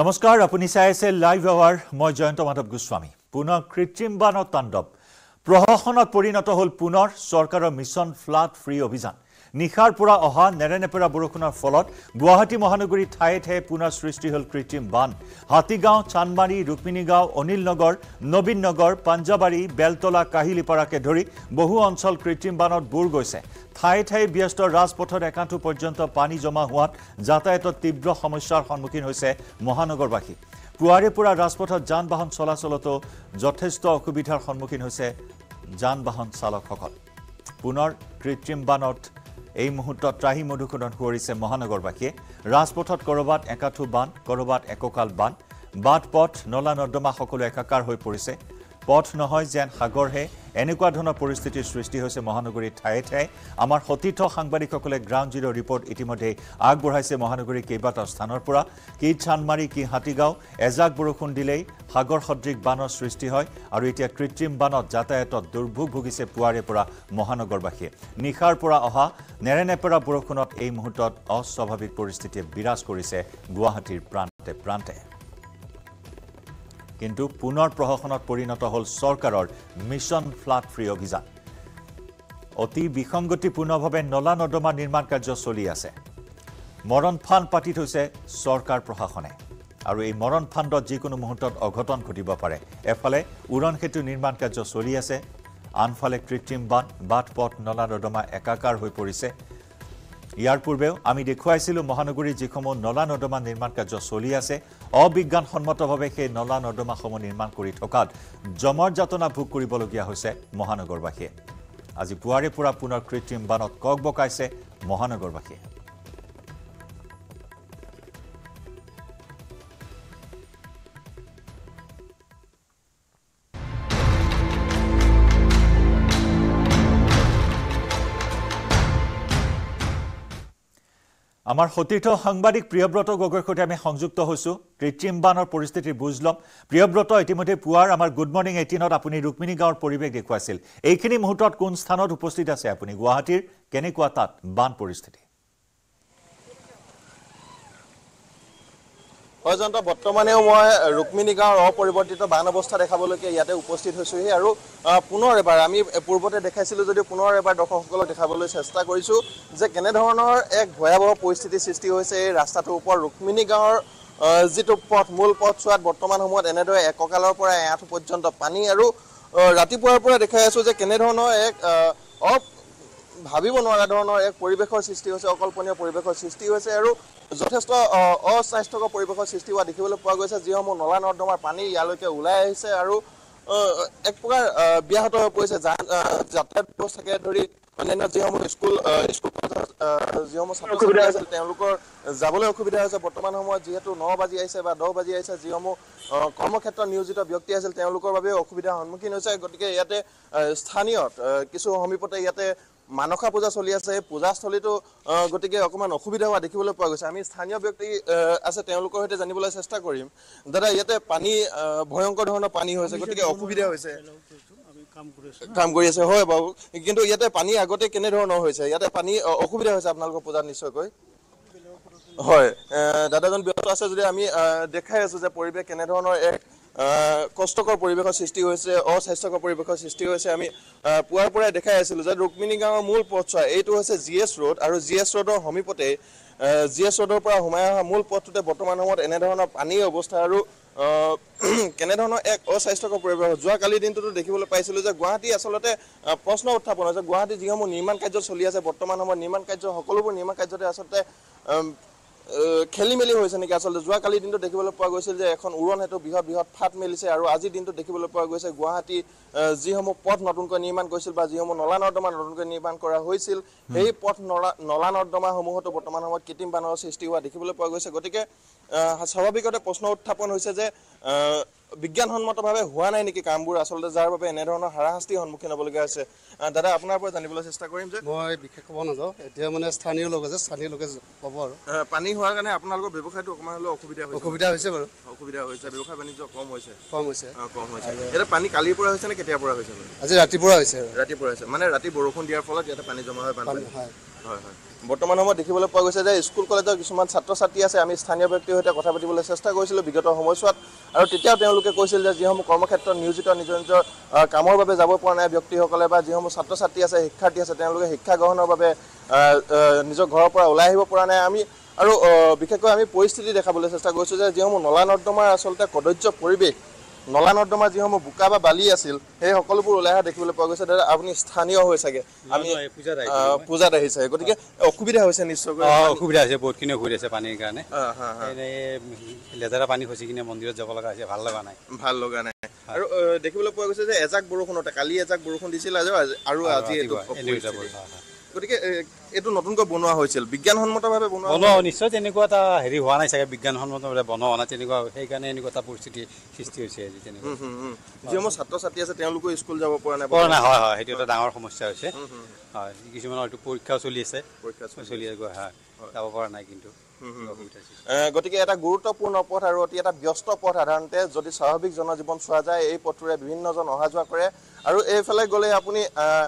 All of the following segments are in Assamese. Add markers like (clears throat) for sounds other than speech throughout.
নমস্কাৰ আপুনি চাই আছে লাইভ আৱাৰ মই জয়ন্ত মাধৱ গোস্বামী পুনৰ কৃত্ৰিম বানৰ তাণ্ডৱ প্ৰশাসনত পৰিণত হ'ল পুনৰ চৰকাৰৰ মিছন ফ্লাড ফ্ৰী অভিযান নিশাৰ পৰা অহা নেৰেনেপেৰা বৰষুণৰ ফলত গুৱাহাটী মহানগৰীৰ ঠায়ে ঠায়ে পুনৰ সৃষ্টি হ'ল কৃত্ৰিম বান হাতীগাঁও চানবাৰী ৰুক্মিণীগাঁও অনিল নগৰ নবীন নগৰ পাঞ্জাবাৰী বেলতলা কাহিলিপাৰাকে ধৰি বহু অঞ্চল কৃত্ৰিম বানত বুৰ গৈছে ঠায়ে ঠায়ে ব্যস্ত ৰাজপথত একাঁঠো পৰ্যন্ত পানী জমা হোৱাত যাতায়াতত তীব্ৰ সমস্যাৰ সন্মুখীন হৈছে মহানগৰবাসী পুৱাৰে পৰা ৰাজপথত যান বাহন চলাচলতো যথেষ্ট অসুবিধাৰ সন্মুখীন হৈছে যান বাহন চালকসকল পুনৰ কৃত্ৰিম বানত এই মুহূৰ্তত ত্ৰাহি মধুসূদন কৰিছে মহানগৰবাসীয়ে ৰাজপথত ক'ৰবাত একাঠু বান ক'ৰবাত এককাল বান বাট পথ নলা নৰ্দমা সকলো একাকাৰ হৈ পৰিছে পথ নহয় যেন সাগৰহে এনেকুৱা ধৰণৰ পৰিস্থিতিৰ সৃষ্টি হৈছে মহানগৰীৰ ঠায়ে ঠায়ে আমাৰ সতীৰ্থ সাংবাদিকসকলে গ্ৰাউণ্ড জিৰ' ৰিপৰ্ট ইতিমধ্যেই আগবঢ়াইছে মহানগৰীৰ কেইবাটাও স্থানৰ পৰা কি চানমাৰী কি হাতীগাঁও এজাক বৰষুণ দিলেই সাগৰ সদৃশ বানৰ সৃষ্টি হয় আৰু এতিয়া কৃত্ৰিম বানত যাতায়াতত দুৰ্ভোগ ভুগিছে পুৱাৰে পৰা মহানগৰবাসীয়ে নিশাৰ পৰা অহা নেৰেনেপেৰা বৰষুণত এই মুহূৰ্তত অস্বাভাৱিক পৰিস্থিতিয়ে বিৰাজ কৰিছে গুৱাহাটীৰ প্ৰান্তে প্ৰান্তে কিন্তু পুনৰ প্ৰশাসনত পৰিণত হ'ল চৰকাৰৰ মিছন ফ্লাট ফ্ৰী অভিযান অতি বিসংগতিপূৰ্ণভাৱে নলা নৰ্দমা নিৰ্মাণ কাৰ্য চলি আছে মৰণ ফাণ্ড পাতি থৈছে চৰকাৰ প্ৰশাসনে আৰু এই মৰণ ফাণ্ডত যিকোনো মুহূৰ্তত অঘটন ঘটিব পাৰে এফালে উৰণ সেতু নিৰ্মাণ কাৰ্য চলি আছে আনফালে কৃত্ৰিম বান বাট পথ নলা নৰ্দমা একাকাৰ হৈ পৰিছে ইয়াৰ পূৰ্বেও আমি দেখুৱাইছিলোঁ মহানগৰীৰ যিসমূহ নলা নৰ্দমা নিৰ্মাণ কাৰ্য চলি আছে অবিজ্ঞানসন্মতভাৱে সেই নলা নৰ্দমাসমূহ নিৰ্মাণ কৰি থকাত জমৰ যাতনা ভোগ কৰিবলগীয়া হৈছে মহানগৰবাসীয়ে আজি পুৱাৰে পৰা পুনৰ কৃত্ৰিম বানত কক বকাইছে মহানগৰবাসীয়ে আমাৰ সতীৰ্থ সাংবাদিক প্ৰিয়ব্ৰত গগৈৰ সৈতে আমি সংযুক্ত হৈছোঁ কৃত্ৰিম বানৰ পৰিস্থিতি বুজ ল'ম প্ৰিয়ব্ৰত ইতিমধ্যে পুৱাৰ আমাৰ গুড মৰ্ণিং এইটিনত আপুনি ৰুক্মিণী গাঁৱৰ পৰিৱেশ দেখুৱাইছিল এইখিনি মুহূৰ্তত কোন স্থানত উপস্থিত আছে আপুনি গুৱাহাটীৰ কেনেকুৱা তাত বান পৰিস্থিতি হয় জয়ন্ত বৰ্তমানেও মই ৰুক্মিণী গাঁৱৰ অপৰিৱৰ্তিত বান অৱস্থা দেখাবলৈকে ইয়াতে উপস্থিত হৈছোঁহি আৰু পুনৰ এবাৰ আমি পূৰ্বতে দেখাইছিলোঁ যদিও পুনৰ এবাৰ দৰ্শকসকলক দেখাবলৈ চেষ্টা কৰিছোঁ যে কেনেধৰণৰ এক ভয়াৱহ পৰিস্থিতিৰ সৃষ্টি হৈছে এই ৰাস্তাটোৰ ওপৰত ৰুক্মিণী গাঁৱৰ যিটো পথ মূল পথ চোৱাত বৰ্তমান সময়ত এনেদৰে এককালৰ পৰা এআঠ পৰ্যন্ত পানী আৰু ৰাতিপুৱাৰ পৰা দেখাই আছোঁ যে কেনেধৰণৰ এক ভাবিব নোৱাৰা ধৰণৰ এক পৰিৱেশৰ সৃষ্টি হৈছে অকল্পনীয় পৰিৱেশৰ সৃষ্টি হৈছে আৰু যথেষ্ট অস্বাস্থ্যকৰ পৰিৱেশৰ সৃষ্টি হোৱা দেখিবলৈ পোৱা গৈছে যিসমূহ নলা নৰ্দমাৰ পানী ইয়ালৈকে ওলাই আহিছে আৰু এক প্ৰকাৰ ব্যাহত হৈ পৰিছে যান যাতায়াত ব্যৱস্থাকে ধৰি অন্যান্য যিসমূহ স্কুল স্কুল যিসমূহ ছাত্ৰ ছাত্ৰী আছিল তেওঁলোকৰ যাবলৈ অসুবিধা হৈছে বৰ্তমান সময়ত যিহেতু ন বাজি আহিছে বা দহ বাজি আহিছে যিসমূহ কৰ্মক্ষেত্ৰত নিয়োজিত ব্যক্তি আছিল তেওঁলোকৰ সন্মুখীন হৈছে গতিকে ইয়াতে স্থানীয়ত কিছু সমীপতে ইয়াতে মানসা পূজা চলি আছে এই পূজাস্থলীটো গতিকে অকণমান অসুবিধা হোৱা দেখিবলৈ পোৱা গৈছে আমি স্থানীয় ব্যক্তি আছে তেওঁলোকৰ সৈতে জানিবলৈ চেষ্টা কৰিম দাদা ইয়াতে পানী ভয়ংকৰ ধৰণৰ পানী হৈছে গতিকে অসুবিধা হৈছে কাম কৰি আছে হয় বাৰু কিন্তু ইয়াতে পানী আগতে কেনেধৰণৰ হৈছে ইয়াতে পানী অসুবিধা হৈছে আপোনালোকৰ পূজাত নিশ্চয়কৈ হয় দাদাজন ব্যস্ত আছে যদি আমি দেখাই আছোঁ যে পৰিৱেশ কেনেধৰণৰ এক কষ্টকৰ পৰিৱেশৰ সৃষ্টি হৈছে অস্বাস্থ্যকৰ পৰিৱেশৰ সৃষ্টি হৈছে আমি পুৱাৰ পৰাই দেখাই আছিলো যে ৰুক্মিণী গাঁৱৰ মূল পথছোৱা এইটো হৈছে জি এছ ৰোড আৰু জি এছ ৰোডৰ সমীপতে জি এছ ৰোডৰ পৰা সোমাই অহা মূল পথটোতে বৰ্তমান সময়ত এনেধৰণৰ পানীৰ অৱস্থা আৰু (clears throat) কেনেধৰণৰ এক অস্বাস্থ্যকৰ পৰিৱেশ হয় যোৱাকালিৰ দিনটোতো দেখিবলৈ পাইছিলোঁ যে গুৱাহাটী আচলতে প্ৰশ্ন উত্থাপন হৈছে গুৱাহাটী যিসমূহ নিৰ্মাণ কাৰ্য চলি আছে বৰ্তমান সময়ত নিৰ্মাণ কাৰ্য সকলোবোৰ নিৰ্মাণ কাৰ্যতে আচলতে খেলি মেলি হৈছে নেকি আচলতে যোৱাকালিৰ দিনটো দেখিবলৈ পোৱা গৈছিল যে এখন উৰণ সেইটো বৃহৎ বৃহৎ ফাট মেলিছে আৰু আজিৰ দিনটো দেখিবলৈ পোৱা গৈছে গুৱাহাটী যিসমূহ পথ নতুনকৈ নিৰ্মাণ কৰিছিল বা যিসমূহ নলা নৰ্দমা নতুনকৈ নিৰ্মাণ কৰা হৈছিল সেই পথ নলা নলা নৰ্দমাসমূহতো বৰ্তমান সময়ত কৃত্ৰিম বানৰ সৃষ্টি হোৱা দেখিবলৈ পোৱা গৈছে গতিকে স্বাভাৱিকতে প্ৰশ্ন উত্থাপন হৈছে যে বিজ্ঞানসন্মতভাৱে হোৱা নাই নেকি কামবোৰ আচলতে যাৰ বাবে এনেধৰণৰ হাৰাশাস্তিৰ সন্মুখীন হ'বলগীয়া হৈছে দাদা আপোনাৰ পৰা জানিবলৈ চেষ্টা কৰিম যে মই বিশেষ ক'ব নাযাওঁ এতিয়া মানে স্থানীয় লোক আছে স্থানীয় লোকে ক'ব আৰু পানী হোৱাৰ কাৰণে আপোনালোকৰ ব্যৱসায়টো অকণমান হ'লেও অসুবিধা হৈছে অসুবিধা হৈছে বাৰু অসুবিধা হৈছে ব্যৱসায় বাণিজ্য কম হৈছে কম হৈছে কম হৈছে এতিয়া পানী কালিৰ পৰা হৈছে নে কেতিয়াৰ পৰা হৈছে আজি ৰাতিপুৱা হৈছে ৰাতিপুৱা হৈছে মানে ৰাতি বৰষুণ দিয়াৰ ফলত ইয়াতে পানী জমা হয় পানী হয় হয় হয় বৰ্তমান সময়ত দেখিবলৈ পোৱা গৈছে যে স্কুল কলেজৰ কিছুমান ছাত্ৰ ছাত্ৰী আছে আমি স্থানীয় ব্যক্তিৰ সৈতে কথা পাতিবলৈ চেষ্টা কৰিছিলোঁ বিগত সময়ছোৱাত আৰু তেতিয়াও তেওঁলোকে কৈছিল যে যিসমূহ কৰ্মক্ষেত্ৰত নিয়োজিত নিজৰ নিজৰ কামৰ বাবে যাব পৰা নাই ব্যক্তিসকলে বা যিসমূহ ছাত্ৰ ছাত্ৰী আছে শিক্ষাৰ্থী আছে তেওঁলোকে শিক্ষা গ্ৰহণৰ বাবে নিজৰ ঘৰৰ পৰা ওলাই আহিব পৰা নাই আমি আৰু বিশেষকৈ আমি পৰিস্থিতি দেখাবলৈ চেষ্টা কৰিছোঁ যে যিসমূহ নলা নৰ্দমাৰ আচলতে কদৰ্য পৰিৱেশ নলা নৰ্দমাৰ যিসমূহ বোকা বা বালি আছিল সেই সকলোবোৰ ওলাই অহা দেখিবলৈ পোৱা গৈছে দাদা আপুনি স্থানীয় হৈ চাগে আমি পূজাত আহিছে গতিকে অসুবিধা হৈছে নিশ্চয়কৈ অসুবিধা হৈছে বহুতখিনি অসুবিধা হৈছে পানীৰ কাৰণে লেতেৰা পানী হৈছে কিনে মন্দিৰত যাব লগা হৈছে ভাল লগা নাই ভাল লগা নাই আৰু দেখিবলৈ পোৱা গৈছে যে এজাক বৰষুণতে কালি এজাক বৰষুণ দিছিল আজি আৰু আজি গতিকে এইটো নতুনকৈ বনোৱা হৈছিল বিজ্ঞানসন্মতভাৱে বনোৱা নিশ্চয় তেনেকুৱা এটা হেৰি হোৱা নাই চাগে বিজ্ঞানসন্মতভাৱে বনোৱা নাই তেনেকুৱা সেইকাৰণে এনেকুৱা এটা পৰিস্থিতি সৃষ্টি হৈছে আজি তেনেকুৱা যিসমূহ ছাত্ৰ ছাত্ৰী আছে তেওঁলোকো স্কুল যাব পৰা নাই পৰা নাই হয় হয় সেইটো এটা ডাঙৰ সমস্যা হৈছে হয় কিছুমানৰ হয়তো পৰীক্ষাও চলি আছে পৰীক্ষা চলি আছে হয় যাব পৰা নাই কিন্তু গতিকে এটা গুৰুত্বপূৰ্ণ পথ আৰু অতি এটা ব্যস্ত পথ সাধাৰণতে যদি স্বাভাৱিক জনজীৱন চোৱা যায় এই পথটোৰে বিভিন্নজন অহা যোৱা কৰে আৰু এইফালে গ'লে আপুনি আহ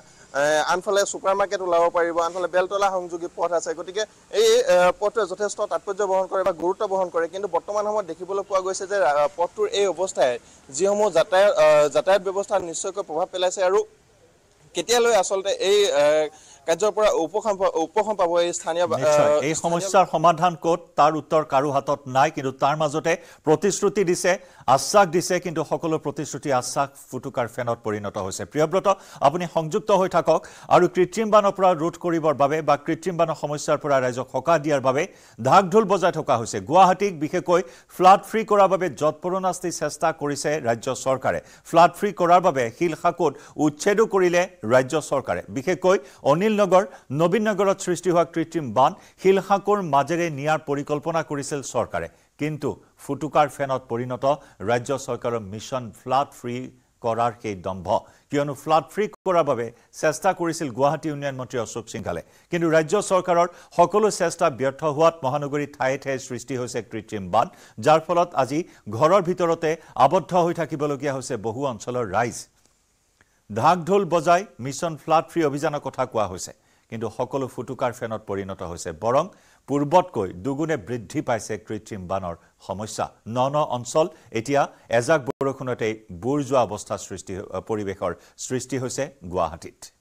আনফালে ছুপাৰ মাৰ্কেট ওলাব পাৰিব আনফালে বেলতলা সংযোগী পথ আছে গতিকে এই পথটোৱে যথেষ্ট তাৎপৰ্য বহন কৰে বা গুৰুত্ব বহন কৰে কিন্তু বৰ্তমান সময়ত দেখিবলৈ পোৱা গৈছে যে পথটোৰ এই অৱস্থাই যিসমূহ যাতায়াত যাতায়াত ব্যৱস্থাত নিশ্চয়কৈ প্ৰভাৱ পেলাইছে আৰু কেতিয়ালৈ আচলতে এই কাৰ্যৰ পৰা উপশম উপশম পাব এই স্থানীয় এই সমস্যাৰ সমাধান ক'ত তাৰ উত্তৰ কাৰো হাতত নাই কিন্তু তাৰ মাজতে প্ৰতিশ্ৰুতি দিছে আশ্বাস দিছে কিন্তু সকলো প্ৰতিশ্ৰুতি আশ্বাস ফুটুকাৰ ফেনত পৰিণত হৈছে প্ৰিয়ব্ৰত আপুনি সংযুক্ত হৈ থাকক আৰু কৃত্ৰিম বানৰ পৰা ৰোধ কৰিবৰ বাবে বা কৃত্ৰিম বানৰ সমস্যাৰ পৰা ৰাইজক সকাহ দিয়াৰ বাবে ঢাক ঢোল বজাই থকা হৈছে গুৱাহাটীক বিশেষকৈ ফ্লাড ফ্ৰী কৰাৰ বাবে যৎপৰণাস্তি চেষ্টা কৰিছে ৰাজ্য চৰকাৰে ফ্লাড ফ্ৰী কৰাৰ বাবে শিলশাকোত উচ্ছেদো কৰিলে ৰাজ্য চৰকাৰে বিশেষকৈ অনিল নগর নবীন নগরত সৃষ্টি হওয়া কৃত্রিম বান শিলশাকুর মাজেরে নিয়ার পরিকল্পনা করেছিল সরকারে কিন্তু ফুটুকার ফেনত পরিণত রাজ্য সরকারের মিশন ফ্লাড ফ্রি করার সেই দম্ভ কিয়নো ফ্লাড ফ্রি করার চেষ্টা করেছিল গুহী উন্নয়ন মন্ত্রী অশোক সিংঘালে কিন্তু রাজ্য সরকারের সকল চেষ্টা ব্যর্থ হওয়াত মহানগরী ঠায়ে ঠায়ে সৃষ্টি হয়েছে কৃত্রিম বান যার ফলত আজি ঘরের ভিতরতে আবদ্ধ হয়ে থাকবলিয়া হয়েছে বহু অঞ্চলের রাইজ ঢাক ঢোল বজাই মিশন ফ্লাড ফ্ৰী অভিযানৰ কথা কোৱা হৈছে কিন্তু সকলো ফুটুকাৰ ফেনত পৰিণত হৈছে বৰং পূৰ্বতকৈ দুগুণে বৃদ্ধি পাইছে কৃত্ৰিম বানৰ সমস্যা ন ন অঞ্চল এতিয়া এজাক বৰষুণতেই বুৰ যোৱা অৱস্থা সৃষ্টি পৰিৱেশৰ সৃষ্টি হৈছে গুৱাহাটীত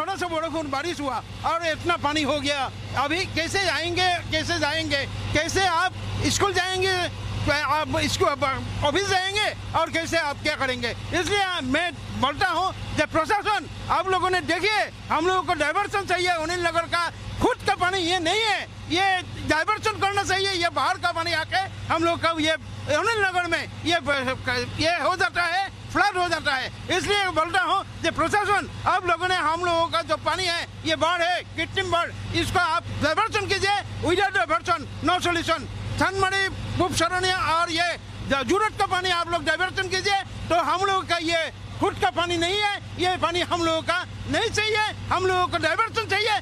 ছোটা সা বরফ বারিশ হুয়া আর এতনা পানি হো গিয়া অভি কেসে যায়গে কেসে যায়গে কেসে আপ স্কুল যায়গে आप इसको ऑफिस जाएंगे और कैसे आप क्या करेंगे इसलिए हाँ, मैं बोलता हूँ जब प्रशासन आप लोगों ने देखिए हम लोगों को डाइवर्सन चाहिए अनिल नगर का खुद का पानी ये नहीं है ये डाइवर्सन करना चाहिए ये बाहर का पानी आके हम लोग का ये अनिल नगर में ये ये हो जाता है फ्लड हो जाता है इसलिए बोलता हूँ जो प्रशासन आप लोगों ने हम लोगों का जो पानी है ये बाढ़ है कृत्रिम बाढ़ इसका आप डाइवर्सन कीजिए विदाउट डाइवर्सन नो सोल्यूशन थनमणि उपशरण्य और ये जरूरत का पानी आप लोग डाइवर्सन कीजिए तो हम लोग का ये खुद का पानी नहीं है ये पानी हम लोगों का नहीं चाहिए हम लोगों को डाइवर्सन चाहिए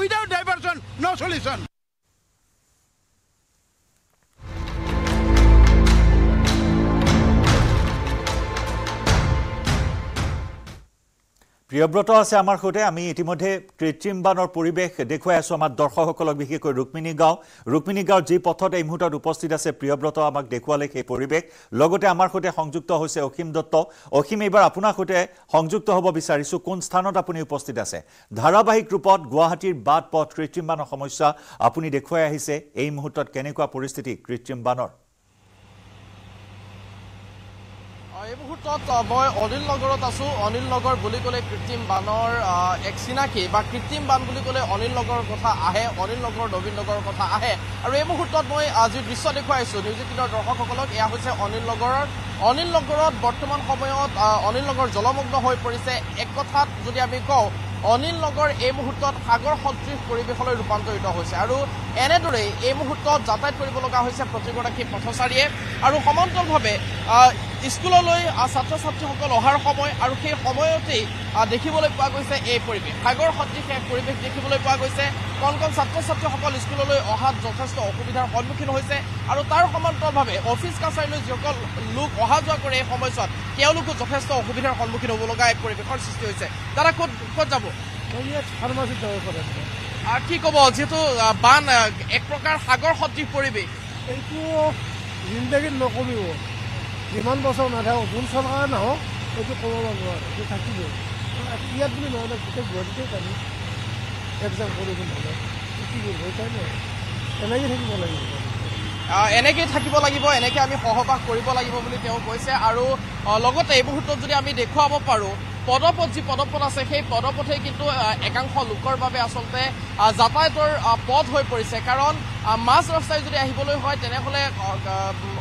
without diversion no solution Priyabrata আছে আমাৰ সৈতে আমি ইতিমধ্যে কৃত্ৰিম বানৰ পৰিৱেশ দেখুৱাই আছোঁ আমাৰ দৰ্শকসকলক বিশেষকৈ ৰুক্মিণী গাঁও ৰুক্মিণী গাঁৱৰ যি পথত এই মুহূৰ্তত উপস্থিত আছে প্ৰিয়ব্ৰত আমাক দেখুৱালে সেই পৰিৱেশ লগতে আমাৰ সৈতে সংযুক্ত হৈছে অসীম দত্ত অসীম এইবাৰ আপোনাৰ সৈতে সংযুক্ত হ'ব বিচাৰিছোঁ কোন স্থানত আপুনি উপস্থিত আছে ধাৰাবাহিক ৰূপত গুৱাহাটীৰ বাট পথ কৃত্ৰিম বানৰ সমস্যা আপুনি দেখুৱাই আহিছে এই মুহূৰ্তত কেনেকুৱা পৰিস্থিতি কৃত্ৰিম বানৰ এই মুহূৰ্তত মই অনিল নগৰত আছো অনিল নগৰ বুলি ক'লে কৃত্ৰিম বানৰ এক চিনাকি বা কৃত্ৰিম বান বুলি ক'লে অনিল নগৰৰ কথা আহে অনিল নগৰ নবীন নগৰৰ কথা আহে আৰু এই মুহূৰ্তত মই যি দৃশ্য দেখুৱাইছো নিউজ এইটিনৰ দৰ্শকসকলক এয়া হৈছে অনিল নগৰৰ অনিল নগৰত বৰ্তমান সময়ত অনিল নগৰ জলমগ্ন হৈ পৰিছে এক কথাত যদি আমি কওঁ অনিল নগৰ এই মুহূৰ্তত সাগৰ সদৃশ পৰিৱেশলৈ ৰূপান্তৰিত হৈছে আৰু এনেদৰেই এই মুহূৰ্তত যাতায়াত কৰিব লগা হৈছে প্ৰতিগৰাকী পথচাৰীয়ে আৰু সমান্তৰালভাৱে স্কুললৈ ছাত্ৰ ছাত্ৰীসকল অহাৰ সময় আৰু সেই সময়তেই দেখিবলৈ পোৱা গৈছে এই পৰিৱেশ সাগৰ সদৃশ এক পৰিৱেশ দেখিবলৈ পোৱা গৈছে কণ কণ ছাত্ৰ ছাত্ৰীসকল স্কুললৈ অহাত যথেষ্ট অসুবিধাৰ সন্মুখীন হৈছে আৰু তাৰ সমান্তৰালভাৱে অফিচ কাছাৰীলৈ যিসকল লোক অহা যোৱা কৰে এই সময়ছোৱাত তেওঁলোকো যথেষ্ট অসুবিধাৰ সন্মুখীন হ'ব লগা এক পৰিৱেশৰ সৃষ্টি হৈছে দাদা ক'ত ক'ত যাব কি ক'ব যিহেতু বান এক প্ৰকাৰ সাগৰ সদৃশ পৰিৱেশ এইটো জিন্দগীত নকমিব যিমান বছৰ নাথাকক যোন চৰকাৰে নাহক এইটো ক'ব নোৱাৰোঁ এইটো থাকিব ইয়াত বুলি নহ'লে গোটেই গুৱাহাটীতে আমি এক্সাম কৰিব নহ'লে কি কৰিব সেইকাৰণে তেনেকৈ থাকিব লাগিব এনেকৈয়ে থাকিব লাগিব এনেকৈ আমি সহবাস কৰিব লাগিব বুলি তেওঁ কৈছে আৰু লগতে এই মুহূৰ্তত যদি আমি দেখুৱাব পাৰোঁ পদপথ যি পদপথ আছে সেই পদপথেই কিন্তু একাংশ লোকৰ বাবে আচলতে যাতায়াতৰ পথ হৈ পৰিছে কাৰণ মাজ ৰাস্তাই যদি আহিবলৈ হয় তেনেহ'লে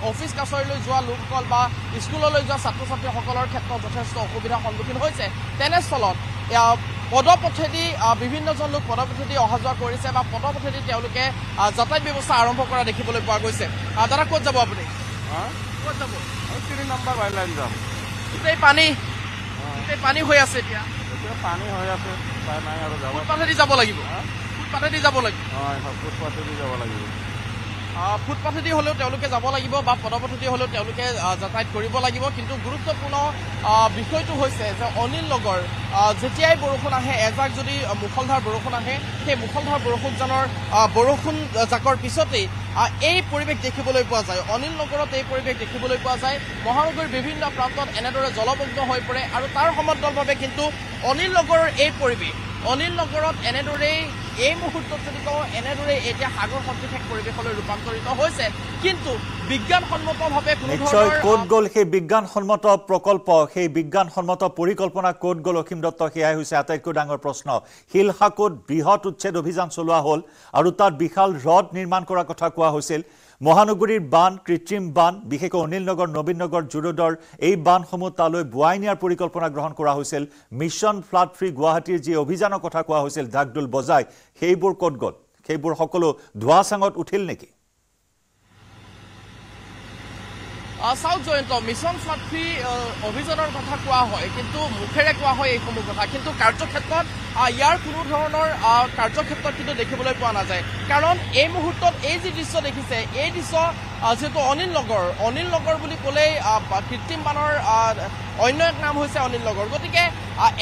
অফিচ কাছাৰীলৈ যোৱা লোকসকল বা স্কুললৈ যোৱা ছাত্ৰ ছাত্ৰীসকলৰ ক্ষেত্ৰত যথেষ্ট অসুবিধাৰ সন্মুখীন হৈছে তেনেস্থলত পদপথেদি বিভিন্নজন লোক পদপথেদি অহা যোৱা কৰিছে বা পদপথেদি তেওঁলোকে যাতায়াত ব্যৱস্থা আৰম্ভ কৰা দেখিবলৈ পোৱা গৈছে দাদা ক'ত যাব আপুনি ফুটপাথেদি হ'লেও তেওঁলোকে যাব লাগিব বা পদপথেদি হ'লেও তেওঁলোকে যাতায়াত কৰিব লাগিব কিন্তু গুৰুত্বপূৰ্ণ বিষয়টো হৈছে যে অনিল নগৰ যেতিয়াই বৰষুণ আহে এজাক যদি মুখলধাৰ বৰষুণ আহে সেই মুখলধাৰ বৰষুণজনৰ বৰষুণ জাকৰ পিছতেই এই পৰিৱেশ দেখিবলৈ পোৱা যায় অনিল নগৰত এই পৰিৱেশ দেখিবলৈ পোৱা যায় মহানগৰীৰ বিভিন্ন প্ৰান্তত এনেদৰে জলমগ্ন হৈ পৰে আৰু তাৰ সমদলভাৱে কিন্তু অনিল নগৰৰ এই পৰিৱেশ অনিল নগৰত এনেদৰেই এই মুহূৰ্তত যদি কওঁ এনেদৰেই এতিয়া সাগৰ শক্তি শেষ পৰিৱেশলৈ ৰূপান্তৰিত হৈছে কিন্তু বিজ্ঞানসন্মতভাৱে নিশ্চয় ক'ত গ'ল সেই বিজ্ঞানসন্মত প্ৰকল্প সেই বিজ্ঞানসন্মত পৰিকল্পনা ক'ত গ'ল অসীম দত্ত সেয়াই হৈছে আটাইতকৈ ডাঙৰ প্ৰশ্ন শিল শিলশাকোত বৃহৎ উচ্ছেদ অভিযান চলোৱা হ'ল আৰু তাত বিশাল হ্ৰদ নিৰ্মাণ কৰাৰ কথা কোৱা হৈছিল মহানগরীর বান কৃত্রিম বান বিশেষ অনিলনগর নবীনগর জুরোদর এই বানসমূহ তালে বয়াই নিয়ার পরিকল্পনা গ্রহণ করা হয়েছিল মিশন ফ্লাড ফ্রি গুয়াহাটির যে অভিযানের কথা কোয়া হয়েছিল ঢাকডুল বজায় সেইব কত গল সেইব সকল ধোয়াচাঙত উঠিল নাকি চাউথ জয়ন্ত মিছন ছাত্ৰী অভিযানৰ কথা কোৱা হয় কিন্তু মুখেৰে কোৱা হয় এইসমূহ কথা কিন্তু কাৰ্যক্ষেত্ৰত ইয়াৰ কোনো ধৰণৰ কাৰ্যক্ষেত্ৰত কিন্তু দেখিবলৈ পোৱা নাযায় কাৰণ এই মুহূৰ্তত এই যি দৃশ্য দেখিছে এই দৃশ্য যিহেতু অনিল নগৰ অনিল নগৰ বুলি ক'লেই কৃত্ৰিম বানৰ অন্য এক নাম হৈছে অনিল নগৰ গতিকে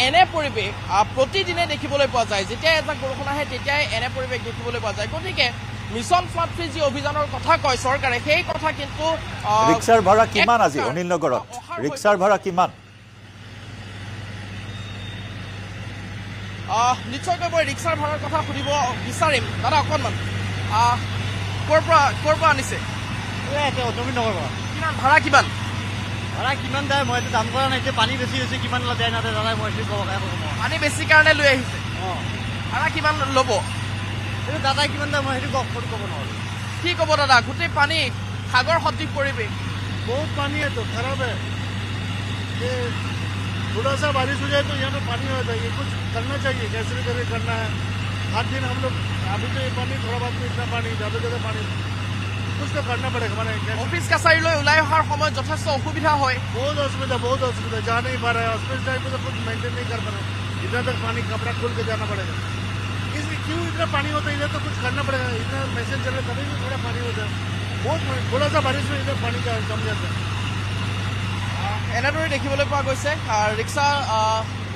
এনে পৰিৱেশ প্ৰতিদিনে দেখিবলৈ পোৱা যায় যেতিয়াই এজাক বৰষুণ আহে তেতিয়াই এনে পৰিৱেশ দেখিবলৈ পোৱা যায় গতিকে মিছন ফ্লাটফ্ৰি যি অভিযানৰ কথা কয় চৰকাৰে সেই কথা কিন্তু ৰিক্সাৰ ভাড়া কিমান আজি অনিল নগৰত ৰিক্সাৰ ভাড়া কিমান নিশ্চয়কৈ মই ৰিক্সাৰ ভাড়াৰ কথা সুধিব বিচাৰিম দাদা অকণমান ক'ৰ পৰা ক'ৰ পৰা আনিছে ভাড়া কিমান ভাড়া কিমান দায় মই এতিয়া দাম কৰা নাই এতিয়া পানী বেছি হৈছে কিমান দায় নাদায় দাদাই মই পানী বেছি কাৰণে লৈ আহিছে অঁ ভাড়া কিমান ল'ব এইটো দাদা কিমান দাম হয় সেইটো ক'ব ক'ব নোৱাৰোঁ কি ক'ব দাদা গোটেই পানী সাগৰ সদৃশ পৰিৱেশ বহুত পানী এইটো খাৰাপ थोड़ा सा बारिश हो जाए तो यहाँ पे पानी हो जाए कुछ करना चाहिए कैसे भी करके करना है हर दिन हम लोग अभी तो ये पानी थोड़ा बहुत में इतना पानी ज़्यादा ज़्यादा पानी कुछ तो करना पड़ेगा मैंने অফিস কাছাৰীলৈ ওলাই অহাৰ সময়ত যথেষ্ট অসুবিধা হয় বহুত অসুবিধা বহুত অসুবিধা যা नहीं पा रहा है हॉस्पिटल टाइम पे तो कुछ मेंटेन नहीं कर पा रहे इतना तक पानी कपड़ा खोल के जाना पड़ेगा क्यों इतना पानी होता है इधर तो कुछ करना पड़ेगा इतना मैसेज चल रहा तभी भी तो थोड़ा पानी होता है बहुत थोड़ा सा बारिश में इधर पानी का कम जाता है देखने पा পোৱা গৈছে ৰিক্সা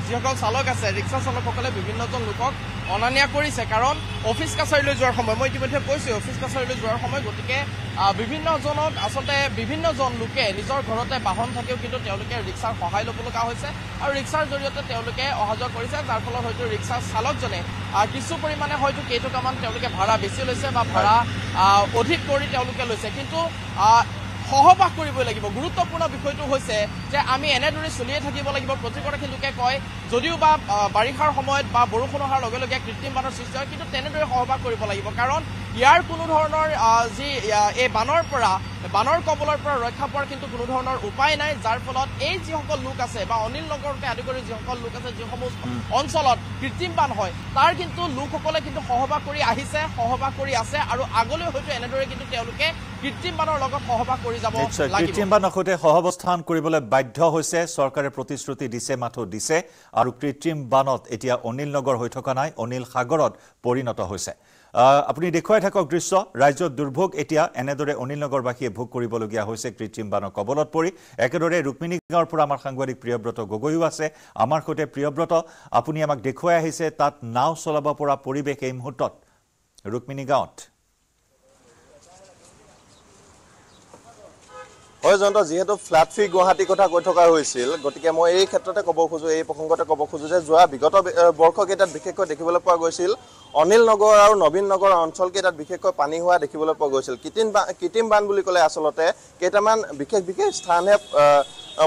যিসকল চালক আছে ৰিক্সা চালকসকলে বিভিন্নজন লোকক অনা নিয়া কৰিছে কাৰণ অফিচ কাছাৰীলৈ যোৱাৰ সময় মই ইতিমধ্যে কৈছোঁ অফিচ কাছাৰীলৈ যোৱাৰ সময় গতিকে বিভিন্নজনক আচলতে বিভিন্নজন লোকে নিজৰ ঘৰতে বাহন থাকিও কিন্তু তেওঁলোকে ৰিক্সাৰ সহায় ল'ব লগা হৈছে আৰু ৰিক্সাৰ জৰিয়তে তেওঁলোকে অহা যোৱা কৰিছে যাৰ ফলত হয়তো ৰিক্সা চালকজনে কিছু পৰিমাণে হয়তো কেইটকামান তেওঁলোকে ভাড়া বেছি লৈছে বা ভাড়া অধিক কৰি তেওঁলোকে লৈছে কিন্তু সহবাস কৰিব লাগিব গুৰুত্বপূৰ্ণ বিষয়টো হৈছে যে আমি এনেদৰে চলিয়ে থাকিব লাগিব প্ৰতিগৰাকী লোকে কয় যদিও বা বাৰিষাৰ সময়ত বা বৰষুণ অহাৰ লগে লগে কৃত্ৰিম বানৰ সৃষ্টি হয় কিন্তু তেনেদৰে সহবাস কৰিব লাগিব কাৰণ ইয়াৰ কোনো ধৰণৰ যি এই বানৰ পৰা বানৰ কবলৰ পৰা ৰক্ষা পোৱাৰ কিন্তু কোনো ধৰণৰ উপায় নাই যাৰ ফলত এই যিসকল লোক আছে বা অনিল নগৰকে আদি কৰি যিসকল লোক আছে যিসমূহ অঞ্চলত কৃত্ৰিম বান হয় তাৰ কিন্তু লোকসকলে কিন্তু সহবাস কৰি আহিছে সহবাস কৰি আছে আৰু আগলৈ হয়তো এনেদৰে কিন্তু তেওঁলোকে কৃত্ৰিম বানৰ লগত সহবাস কৰি যাব কৃত্ৰিম বানৰ সৈতে সহৱস্থান কৰিবলৈ বাধ্য হৈছে চৰকাৰে প্ৰতিশ্ৰুতি দিছে মাথো দিছে আৰু কৃত্ৰিম বানত এতিয়া অনিল নগৰ হৈ থকা নাই অনিল সাগৰত পৰিণত হৈছে আপুনি দেখুৱাই থাকক দৃশ্য ৰাজ্যত দুৰ্ভোগ এতিয়া এনেদৰে অনিল নগৰবাসীয়ে ভোগ কৰিবলগীয়া হৈছে কৃত্ৰিম বানৰ কবলত পৰি একেদৰে ৰুক্মিণী গাঁৱৰ পৰা আমাৰ সাংবাদিক প্ৰিয়ব্ৰত গগৈও আছে আমাৰ সৈতে প্ৰিয়ব্ৰত আপুনি আমাক দেখুৱাই আহিছে তাত নাও চলাব পৰা পৰিৱেশ এই মুহূৰ্তত ৰুক্মিণী গাঁৱত হয় জয়ন্ত যিহেতু ফ্লাট ফি গুৱাহাটীৰ কথা কৈ থকা হৈছিল গতিকে মই এই ক্ষেত্ৰতে ক'ব খোজোঁ এই প্ৰসংগতে ক'ব খোজোঁ যে যোৱা বিগত বৰ্ষকেইটাত বিশেষকৈ দেখিবলৈ পোৱা গৈছিল অনিল নগৰ আৰু নবীন নগৰ অঞ্চলকেইটাত বিশেষকৈ পানী হোৱা দেখিবলৈ পোৱা গৈছিল কৃত্ৰিম বান কৃত্ৰিম বান বুলি ক'লে আচলতে কেইটামান বিশেষ বিশেষ স্থানহে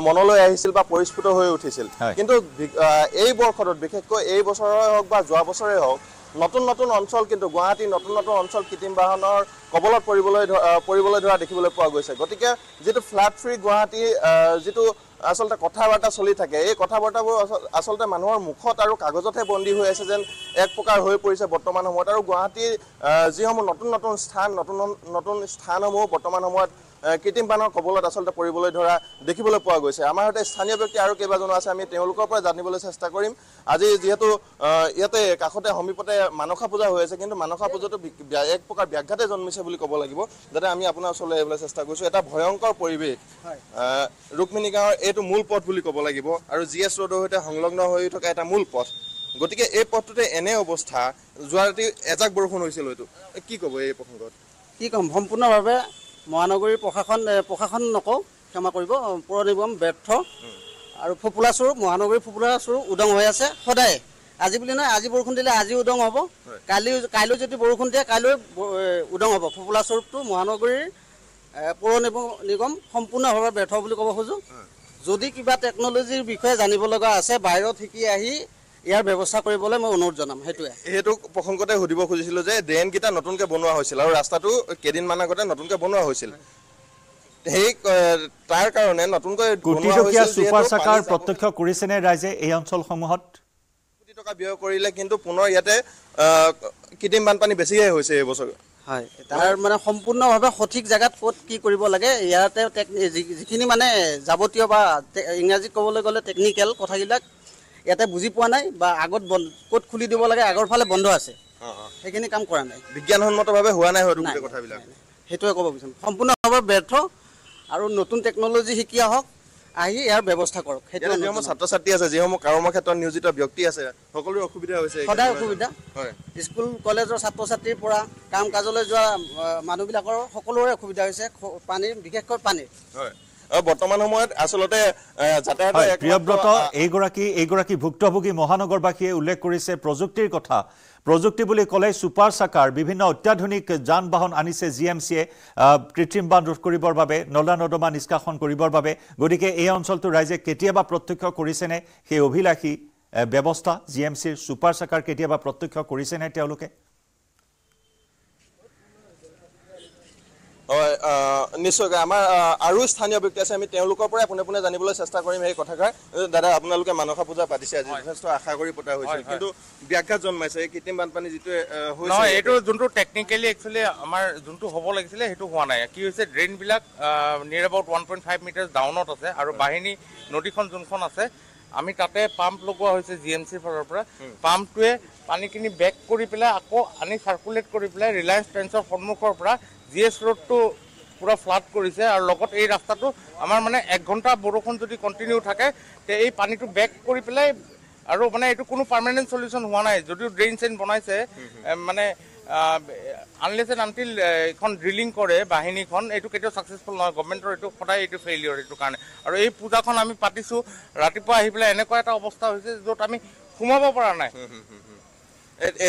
মনলৈ আহিছিল বা পৰিস্ফুট হৈ উঠিছিল কিন্তু এই বৰ্ষটোত বিশেষকৈ এই বছৰৰে হওক বা যোৱা বছৰেই হওক নতুন নতুন অঞ্চল কিন্তু গুৱাহাটীৰ নতুন নতুন অঞ্চল কৃত্ৰিম বাহনৰ কবলত পৰিবলৈ পৰিবলৈ ধৰা দেখিবলৈ পোৱা গৈছে গতিকে যিটো ফ্লাট ফ্ৰী গুৱাহাটী যিটো আচলতে কথা বাৰ্তা চলি থাকে এই কথা বাৰ্তাবোৰ আচলতে মানুহৰ মুখত আৰু কাগজতহে বন্দী হৈ আছে যেন এক প্ৰকাৰ হৈ পৰিছে বৰ্তমান সময়ত আৰু গুৱাহাটীৰ যিসমূহ নতুন নতুন স্থান নতুন নতুন স্থানসমূহ বৰ্তমান সময়ত কৃত্ৰিম পানৰ কবলত আচলতে পৰিবলৈ ধৰা দেখিবলৈ পোৱা গৈছে আমাৰ সৈতে স্থানীয় ব্যক্তি আৰু কেইবাজনো আছে আমি তেওঁলোকৰ পৰা জানিবলৈ চেষ্টা কৰিম আজি যিহেতু ইয়াতে কাষতে সমীপতে মানসা পূজা হৈ আছে কিন্তু মানসা পূজাটো এক প্ৰকাৰ ব্যাঘাতে জন্মিছে বুলি ক'ব লাগিব যাতে আমি আপোনাৰ ওচৰলৈ আহিবলৈ চেষ্টা কৰিছোঁ এটা ভয়ংকৰ পৰিৱেশ ৰুক্মিণী গাঁৱৰ এইটো মূল পথ বুলি ক'ব লাগিব আৰু জি এছ ৰোডৰ সৈতে সংলগ্ন হৈ থকা এটা মূল পথ গতিকে এই পথটোতে এনে অৱস্থা যোৱা ৰাতি এজাক বৰষুণ হৈছিল হয়তো কি ক'ব এই প্ৰসংগত কি ক'ম সম্পূৰ্ণভাৱে মহানগৰীৰ প্ৰশাসন প্ৰশাসন নকওঁ ক্ষমা কৰিব পৌৰ নিগম ব্যৰ্থ আৰু ফুপুলা স্বৰূপ মহানগৰীৰ ফুপুলা স্বৰূপ উদং হৈ আছে সদায় আজি বুলি নহয় আজি বৰষুণ দিলে আজি উদং হ'ব কালি কাইলৈ যদি বৰষুণ দিয়ে কাইলৈ উদং হ'ব ফুপুলা স্বৰূপটো মহানগৰীৰ পৌৰ নিগম নিগম সম্পূৰ্ণভাৱে ব্যৰ্থ বুলি ক'ব খোজোঁ যদি কিবা টেকন'লজিৰ বিষয়ে জানিব লগা আছে বাহিৰত শিকি আহি ইয়াৰ ব্যৱস্থা কৰিবলৈ মই অনুৰোধ জনাম সেইটোৱে সেইটো প্ৰসংগতে সুধিব খুজিছিলোঁ যে ড্ৰেইনকেইটা নতুনকৈ বনোৱা হৈছিল আৰু ৰাস্তাটো কেইদিনমান আগতে নতুনকৈ বনোৱা হৈছিল সেই তাৰ কাৰণে নতুনকৈ কোটিটকীয়া চুপাৰ চাকাৰ ৰাইজে এই অঞ্চলসমূহত কোটি টকা ব্যয় কৰিলে কিন্তু পুনৰ ইয়াতে কৃত্ৰিম বানপানী বেছিয়ে হৈছে এইবছৰ হয় তাৰ মানে সম্পূৰ্ণভাৱে সঠিক জেগাত ক'ত কি কৰিব লাগে ইয়াতে যিখিনি মানে যাৱতীয় বা ইংৰাজীত ক'বলৈ গ'লে টেকনিকেল কথাবিলাক ইয়াতে বুজি পোৱা নাই বা আগত ক'ত খুলি দিব লাগে আগৰ ফালে বন্ধ আছে সেইখিনি কাম কৰা নাই বিজ্ঞানসন্মতভাৱে হোৱা নাই হয় সেইটোৱে ক'ব বিচাৰিম সম্পূৰ্ণভাৱে ব্যৰ্থ আৰু নতুন টেকন'লজি শিকি আহক আহি ইয়াৰ ব্যৱস্থা কৰক সেইটো যিসমূহ ছাত্ৰ ছাত্ৰী আছে যিসমূহ কৰ্মৰ ক্ষেত্ৰত নিয়োজিত ব্যক্তি আছে সকলোৰে অসুবিধা হৈছে সদায় অসুবিধা হয় স্কুল কলেজৰ ছাত্ৰ ছাত্ৰীৰ পৰা কাম কাজলৈ যোৱা মানুহবিলাকৰ সকলোৰে অসুবিধা হৈছে পানীৰ বিশেষকৈ পানীৰ হয় বৰ্তমান সময়ত আচলতে প্ৰিয়ব্ৰত এইগৰাকী এইগৰাকী ভুক্তভোগী মহানগৰবাসীয়ে উল্লেখ কৰিছে প্ৰযুক্তিৰ কথা প্ৰযুক্তি বুলি ক'লে ছুপাৰ চাকাৰ বিভিন্ন অত্যাধুনিক যান বাহন আনিছে জি এম চিয়ে কৃত্ৰিম বান ৰোধ কৰিবৰ বাবে নলা নৰ্দমা নিষ্কাশন কৰিবৰ বাবে গতিকে এই অঞ্চলটো ৰাইজে কেতিয়াবা প্ৰত্যক্ষ কৰিছেনে সেই অভিলাষী ব্যৱস্থা G M C super sucker কেতিয়াবা প্ৰত্যক্ষ কৰিছেনে তেওঁলোকে হয় নিশ্চয়কৈ আমাৰ আৰু স্থানীয় ব্যক্তি আছে আমি তেওঁলোকৰ পৰাই পোনে পোনে জানিবলৈ চেষ্টা কৰিম সেই কথাষাৰ দাদা আপোনালোকে মানসা পূজা পাতিছে আজি যথেষ্ট আশা কৰি পতা হৈছে কিন্তু ব্যাঘাত জন্মাইছে এই কৃত্ৰিম বানপানী যিটো হৈছে এইটো যোনটো টেকনিকেলি একচুৱেলি আমাৰ যোনটো হ'ব লাগিছিলে সেইটো হোৱা নাই কি হৈছে ড্ৰেইনবিলাক near about one point five metre ডাউনত আছে আৰু বাহিনী নদীখন যোনখন আছে আমি তাতে পাম্প লগোৱা হৈছে জি এম চিৰ ফালৰ পৰা পাম্পটোৱে পানীখিনি বেক কৰি পেলাই আকৌ আনি চাৰ্কুলেট কৰি পেলাই ৰিলায়েঞ্চ ট্ৰেঞ্চৰ সন্মুখৰ পৰা জি এছ ৰোডটো পুৰা ফ্লাড কৰিছে আৰু লগত এই ৰাস্তাটো আমাৰ মানে এক ঘণ্টা বৰষুণ যদি কণ্টিনিউ থাকে তে এই পানীটো বেক কৰি পেলাই আৰু মানে এইটো কোনো পাৰ্মানেণ্ট চলিউশ্যন হোৱা নাই যদিও ড্ৰেইন চেইন বনাইছে মানে আনলেছ এণ্ড আনটিল এইখন ড্ৰিলিং কৰে বাহিনীখন এইটো কেতিয়াও ছাকচেছফুল নহয় গভমেণ্টৰ এইটো সদায় এইটো ফেইলিয়ৰ এইটো কাৰণে আৰু এই পূজাখন আমি পাতিছোঁ ৰাতিপুৱা আহি পেলাই এনেকুৱা এটা অৱস্থা হৈছে য'ত আমি সোমাব পৰা নাই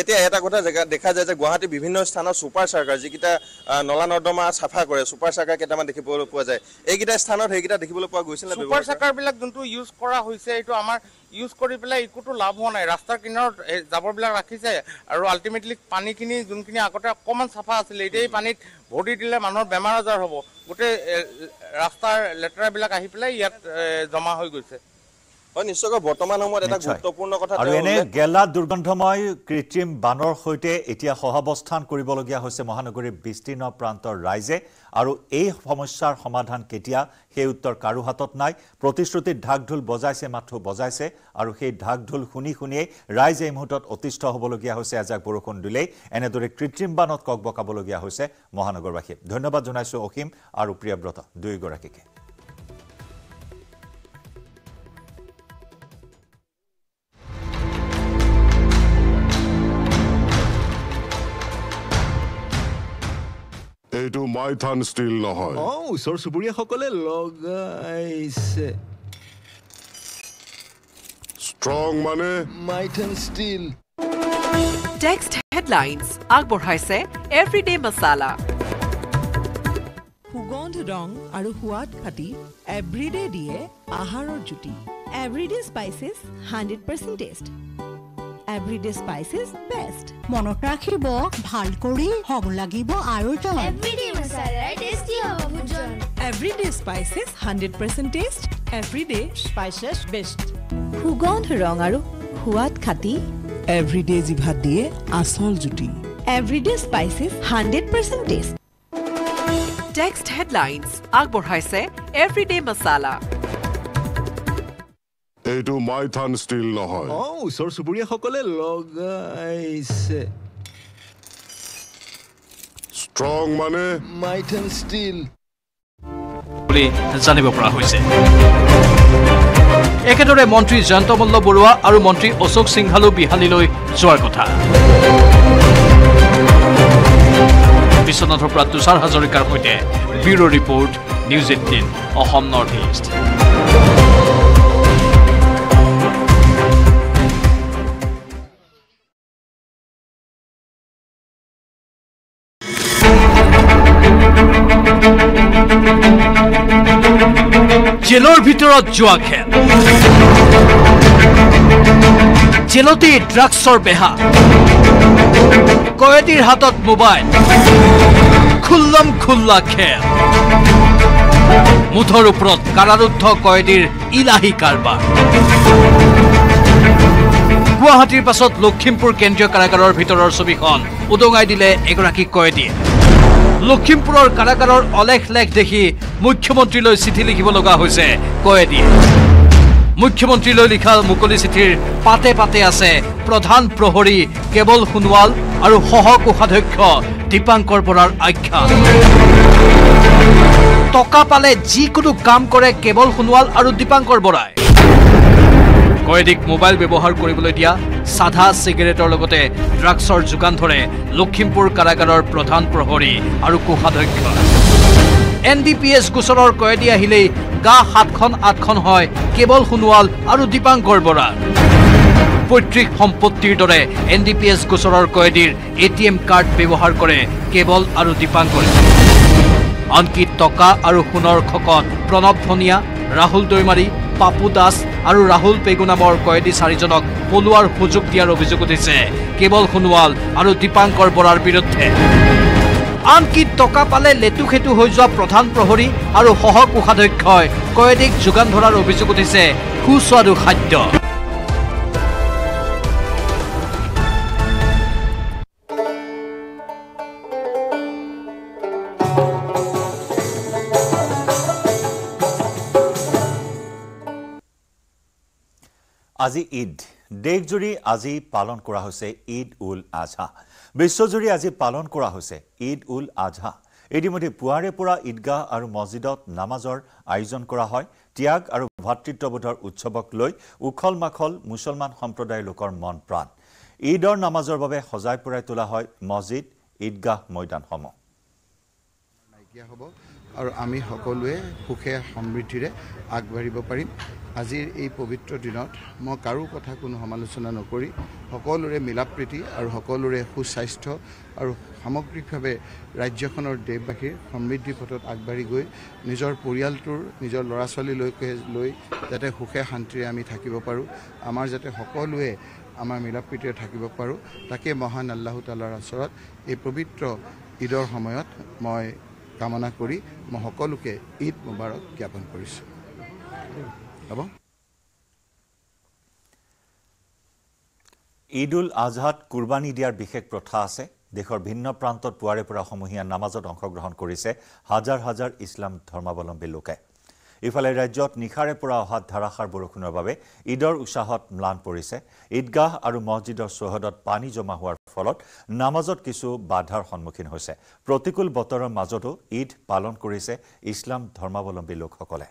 এতিয়া এটা কথা দেখা যায় যে গুৱাহাটী বিভিন্ন স্থানত ছুপাৰ চাৰ্কাৰ যিকেইটা নলা নৰ্দমা চাফা কৰে ছুপাৰ চাৰ্কাৰ কেইটামান দেখিবলৈ পোৱা যায় এইকেইটা স্থানত সেইকেইটা দেখিবলৈ পোৱা গৈছিলে ছুপাৰ চাৰ্কাৰবিলাক যোনটো ইউজ কৰা হৈছে এইটো আমাৰ ইউজ কৰি পেলাই একোটো লাভ হোৱা নাই ৰাস্তাৰ কিনাৰত জাবৰবিলাক ৰাখিছে আৰু আল্টিমেটলি পানীখিনি যোনখিনি আগতে অকণমান চাফা আছিলে এতিয়া এই পানীত ভৰি দিলে মানুহৰ বেমাৰ আজাৰ হ'ব গোটেই ৰাস্তাৰ লেতেৰাবিলাক আহি পেলাই ইয়াত জমা হৈ গৈছে কৃত্রিম বানর সুতরাং এটা সহাবস্থান করবলিয়া হয়েছে মহানগরীর বিস্তীর্ণ প্রান্তর রাইজে আর এই সমস্যার সমাধান কেতিয়া সেই উত্তর কারো হাতত নাই প্রতিশ্রুতির ঢাক ঢোল বজাইছে মাথো বজাইছে আর সেই ঢাক ঢোল শুনে শুনিয়ে রাইজ এই মুহূর্তে অতিষ্ঠ হবলিয়া হয়েছে এজাক বরষুণ দিলেই এনেদরে কৃত্রিম বানত কক বকাবলিয়া হয়েছে মহানগরবাসী ধন্যবাদ জানাইছো অসীম আর প্রিয়ব্রত দুইগীকে এইটো মাইথান ষ্টীল নহয় অঁ ওচৰ চুবুৰীয়াসকলে লগাইছে ষ্ট্ৰং মানে মাইথান ষ্টীল টেক্সট হেডলাইনছ আগবঢ়াইছে এভৰিডে মছালা সুগন্ধ দং আৰু সোৱাদ খাতি এভৰিডে দিয়ে আহাৰৰ জুতি Everyday spices hundred percent taste Everyday spices best মনত ৰাখিব ভাল কৰি হ'ব লাগিব আৰু Everyday spices hundred percent taste Everyday spices best সুগন্ধ ৰং আৰু সোৱাদ খাতি এভৰিডে জিভাত দিয়ে আচল জুতি Everyday spices hundred percent taste text headlines আগবঢ়াইছে এভৰিডে মছলা এইটো মাই থান ষ্টিল নহয় অ ওচৰ চুবুৰীয়াসকলে লগাইছে ষ্ট্ৰং মানে মাই থান ষ্টিল বুলি জানিব পৰা হৈছে একেদৰে মন্ত্ৰী জয়ন্ত মল্ল বৰুৱা আৰু মন্ত্ৰী অশোক সিংঘালো বিহালীলৈ যোৱাৰ কথা বিশ্বনাথৰ পৰা তুষাৰ হাজৰিকাৰ সৈতে bureau' report news eighteen Assam north east জেলৰ ভিতৰত যোৱা খেল জেলতে ড্ৰাগছৰ বেহা কয়দীৰ হাতত মোবাইল খুল্লম খুল্লা খেল মুঠৰ ওপৰত কাৰাৰুদ্ধ কয়দীৰ ইলাহী কাৰবাৰ গুৱাহাটীৰ পাছত লখিমপুৰ কেন্দ্ৰীয় কাৰাগাৰৰ ভিতৰৰ ছবিখন উদঙাই দিলে এগৰাকী কয়দীয়ে লখিমপুৰৰ কাৰাগাৰৰ অলেখ লেখ দেখি মুখ্যমন্ত্ৰীলৈ চিঠি লিখিব লগা হৈছে কয়েদীয়ে মুখ্যমন্ত্ৰীলৈ লিখা মুকলি চিঠিৰ পাতে পাতে আছে প্ৰধান প্ৰহৰী কেৱল সোণোৱাল আৰু সহকোষাধ্যক্ষ দীপাংকৰ বৰাৰ আখ্যা টকা পালে যিকোনো কাম কৰে কেৱল সোণোৱাল আৰু দীপাংকৰ বৰাই কয়েদীক মোবাইল ব্যৱহাৰ কৰিবলৈ দিয়া সাধা সিগাৰেটৰ লগতে ড্ৰাগছৰ যোগান ধৰে লক্ষিমপুৰ কাৰাগাৰৰ প্ৰধান প্ৰহৰী আৰু কোষাধ্যক্ষ এন ডি পি এছ গোচৰৰ কয়েদী আহিলেই গা সাতখন আঠখন হয় কেৱল সোণোৱাল আৰু দীপাংকৰ বৰা পৈতৃক সম্পত্তিৰ দৰে এন ডি পি এছ গোচৰৰ কয়েদীৰ এ টি এম কাৰ্ড ব্যৱহাৰ কৰে কেৱল আৰু দীপাংকৰ আনকি টকা আৰু সোণৰ খকত প্ৰণৱ ধনিয়া ৰাহুল দৈমাৰী পাপু দাস আৰু ৰাহুল পেগু নামৰ কয়দী চাৰিজনক পলোৱাৰ সুযোগ দিয়াৰ অভিযোগ উঠিছে কেৱল সোণোৱাল আৰু দীপাংকৰ বৰাৰ বিৰুদ্ধে আনকি টকা পালে লেটু সেতু হৈ যোৱা প্ৰধান প্ৰহৰী আৰু সহকোষাধ্যক্ষই কয়দীক যোগান ধৰাৰ অভিযোগ উঠিছে সুস্বাদু খাদ্য আজি ঈদ দেশজুৰি আজি পালন কৰা হৈছে ঈদ উল আজহা বিশ্বজুৰি আজি পালন কৰা হৈছে ঈদ উল আজহা ইতিমধ্যে পুৱাৰে পৰা ঈদগাহ আৰু মছজিদত নামাজৰ আয়োজন কৰা হয় ত্যাগ আৰু ভাতৃত্ববোধৰ উৎসৱক লৈ উখল মাখল মুছলমান সম্প্ৰদায়ৰ লোকৰ মন প্ৰাণ ঈদৰ নামাজৰ বাবে সজাই পৰাই তোলা হয় মছজিদ ঈদগাহ ময়দানসমূহ সুকীয়া হ'ব আৰু আমি সকলোৱে সুখে সমৃদ্ধিৰে আগবাঢ়িব পাৰিম আজিৰ এই পবিত্ৰ দিনত মই কাৰো কথা কোনো সমালোচনা নকৰি সকলোৰে মিলাপ্ৰীতি আৰু সকলোৰে সুস্বাস্থ্য আৰু সামগ্ৰিকভাৱে ৰাজ্যখনৰ দেশবাসীৰ সমৃদ্ধি পথত আগবাঢ়ি গৈ নিজৰ পৰিয়ালটোৰ নিজৰ ল'ৰা ছোৱালীলৈকে লৈ যাতে সুখে শান্তিৰে আমি থাকিব পাৰোঁ আমাৰ যাতে সকলোৱে আমাৰ মিলাপ্ৰীতিৰে থাকিব পাৰোঁ তাকে মহান আল্লাহ তালাৰ ওচৰত এই পবিত্ৰ ঈদৰ সময়ত মই কামনা কৰি মই সকলোকে ঈদ মোবাৰক জ্ঞাপন কৰিছোঁ হ'ব ঈদ উল আজহাত কোৰবানি দিয়াৰ বিশেষ প্ৰথা আছে দেশৰ ভিন্ন প্ৰান্তত পুৱাৰে পৰা সমূহীয়া নামাজত অংশগ্ৰহণ কৰিছে হাজাৰ হাজাৰ ইছলাম ধৰ্মাৱলম্বী লোকে ইফালে ৰাজ্যত নিশাৰে পৰা অহা ধাৰাসাৰ বৰষুণৰ বাবে ঈদৰ উৎসাহত ম্লান পৰিছে ঈদগাহ আৰু মছজিদৰ চৌহদত পানী জমা হোৱাৰ ফলত নামাজত কিছু বাধাৰ সন্মুখীন হৈছে প্ৰতিকূল বতৰৰ মাজতো ঈদ পালন কৰিছে ইছলাম ধৰ্মাৱলম্বী লোকসকলে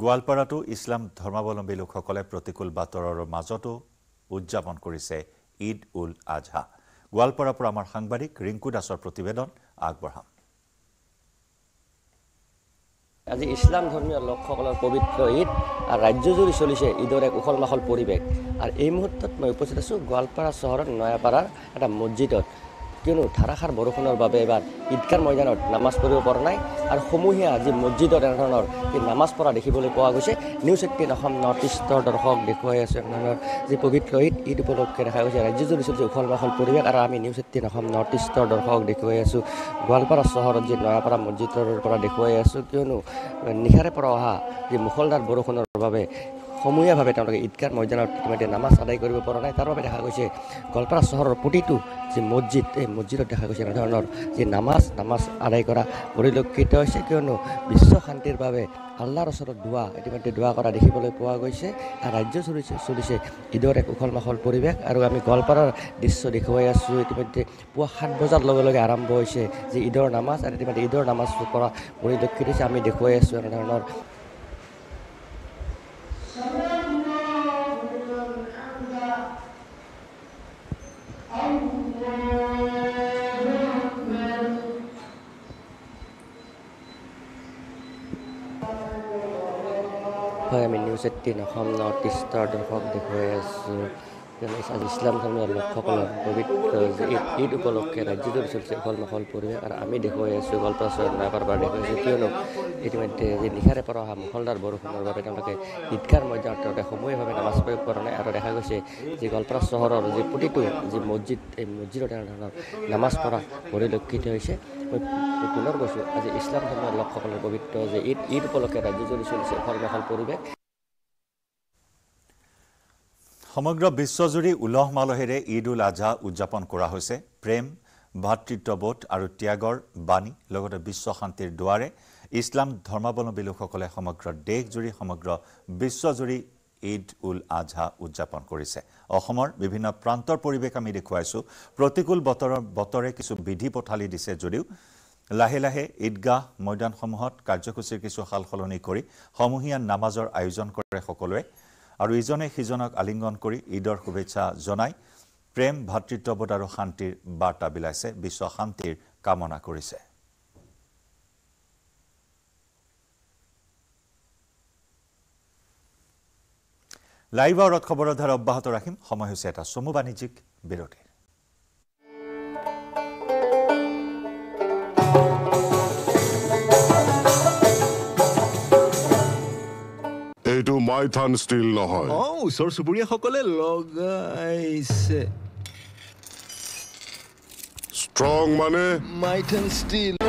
গোৱালপাৰাতো ইছলাম ধৰ্মাৱলম্বী লোকসকলে প্ৰতিকূল বাতৰৰ মাজতো উদযাপন কৰিছে ঈদ উল আজহা গোৱালপাৰাৰ পৰা আমাৰ সাংবাদিক ৰিংকু দাসৰ প্ৰতিবেদন আগবঢ়াম আজি ইছলাম ধৰ্মীয় লোকসকলৰ পবিত্ৰ ঈদ আৰু ৰাজ্যজুৰি চলিছে ঈদৰ এক উখল মাখল পৰিৱেশ আৰু এই মুহূৰ্তত মই উপস্থিত আছোঁ গোৱালপাৰা চহৰৰ নয়াপাৰাৰ এটা মছজিদত কিয়নো ধাৰাসাৰ বৰষুণৰ বাবে এবাৰ ঈদগাৰ ময়দানত নামাজ পঢ়িব পৰা নাই আৰু সমূহীয়া আজি মছজিদত এনেধৰণৰ সেই নামাজ পঢ়া দেখিবলৈ পোৱা গৈছে নিউজ এইটিন অসম নৰ্থ ইষ্টৰ দৰ্শক দেখুৱাই আছে এনেধৰণৰ যি পবিত্ৰ ঈদ ঈদ উপলক্ষে দেখা গৈছে ৰাজ্যজুৰি চলিছে উখল মাখল পৰিৱেশ আৰু আমি নিউজ এইটিন অসম নৰ্থ ইষ্টৰ দৰ্শক দেখুৱাই আছোঁ গোৱালপাৰা চহৰত যি নয়াপাৰা মছজিদৰ পৰা দেখুৱাই আছোঁ কিয়নো নিশাৰে পৰা অহা যি মুখলদাৰ বৰষুণৰ বাবে সমূহীয়াভাৱে তেওঁলোকে ঈদগাহ ময়দানত ইতিমধ্যে নামাজ আদায় কৰিব পৰা নাই তাৰ বাবে দেখা গৈছে গোৱালপাৰা চহৰৰ প্ৰতিটো যি মছজিদ এই মছজিদত দেখা গৈছে এনেধৰণৰ যি নামাজ নামাজ আদায় কৰা পৰিলক্ষিত হৈছে কিয়নো বিশ্ব শান্তিৰ বাবে আল্লাৰ ওচৰত দোৱা ইতিমধ্যে দোৱা কৰা দেখিবলৈ পোৱা গৈছে আৰু ৰাজ্য চলিছে চলিছে ঈদৰ এক উখল মাখল পৰিৱেশ আৰু আমি গোৱালপাৰাৰ দৃশ্য দেখুৱাই আছোঁ ইতিমধ্যে পুৱা সাত বজাৰ লগে লগে আৰম্ভ হৈছে যি ঈদৰ নামাজ আৰু ইতিমধ্যে ঈদৰ নামাজ কৰা পৰিলক্ষিত হৈছে আমি দেখুৱাই আছোঁ এনেধৰণৰ আমি নিউজ এইটিন অসম নৰ্থ ইষ্টৰ দৰ্শক দেখুৱাই আছোঁ আজি ইছলাম ধৰ্মীয় লোকসকলৰ পবিত্ৰ ঈদ ঈদ উপলক্ষে ৰাজ্যটোৰ চলিছে সফল মখল পৰিৱেশ আৰু আমি দেখুৱাই আছোঁ গল্পাচৰ নাগৰবাৰ দেখুৱাইছোঁ কিয়নো ইতিমধ্যে যি নিশাৰে পৰা অহা মুখলদাৰ বৰষুণৰ বাবে তেওঁলোকে ঈদগাৰ মজাত তেওঁলোকে সময়ভাৱে নামাজ প্ৰয়োগ কৰা নাই আৰু দেখা গৈছে যে গল্পাৰ চহৰৰ যি প্ৰতিটো যি মছজিদ এই মছজিদত এনেধৰণৰ নামাজ পঢ়া পৰিলক্ষিত হৈছে মই পুনৰ কৈছোঁ আজি ইছলাম ধৰ্মৰ লোকসকলৰ পবিত্ৰ যে ঈদ ঈদ উপলক্ষে ৰাজ্যজুৰি চলিছে সফল মখল পৰিৱেশ সমগ্ৰ বিশ্বজুৰি উলহ মালহেৰে ঈদ উল আজহা উদযাপন কৰা হৈছে প্ৰেম ভাতৃত্ববোধ আৰু ত্যাগৰ বাণী লগতে বিশ্ব শান্তিৰ দুৱাৰে ইছলাম ধৰ্মাৱলম্বী লোকসকলে সমগ্ৰ দেশজুৰি সমগ্ৰ বিশ্বজুৰি ঈদ উল আজহা উদযাপন কৰিছে অসমৰ বিভিন্ন প্ৰান্তৰ পৰিৱেশ আমি দেখুৱাইছোঁ প্ৰতিকূল বতৰৰ বতৰে কিছু বিধি পথালি দিছে যদিও লাহে লাহে ঈদগাহ ময়দানসমূহত কাৰ্যসূচীৰ কিছু সাল সলনি কৰি সমূহীয়া নামাজৰ আয়োজন কৰে সকলোৱে আৰু ইজনে সিজনক আলিংগন কৰি ঈদৰ শুভেচ্ছা জনাই প্ৰেম ভাতৃত্ববোধ আৰু শান্তিৰ বাৰ্তা বিলাইছে বিশ্ব শান্তিৰ কামনা কৰিছে লাইভ আৰু খবৰৰ ধাৰা অব্যাহত ৰাখিম সময় হৈছে এটা চমু বাণিজ্যিক বিৰতি মাই থান ষ্টিল নহয় অ ওচৰ চুবুৰীয়াসকলে লগাইছে ষ্ট্ৰং মানে মাই থান ষ্টিল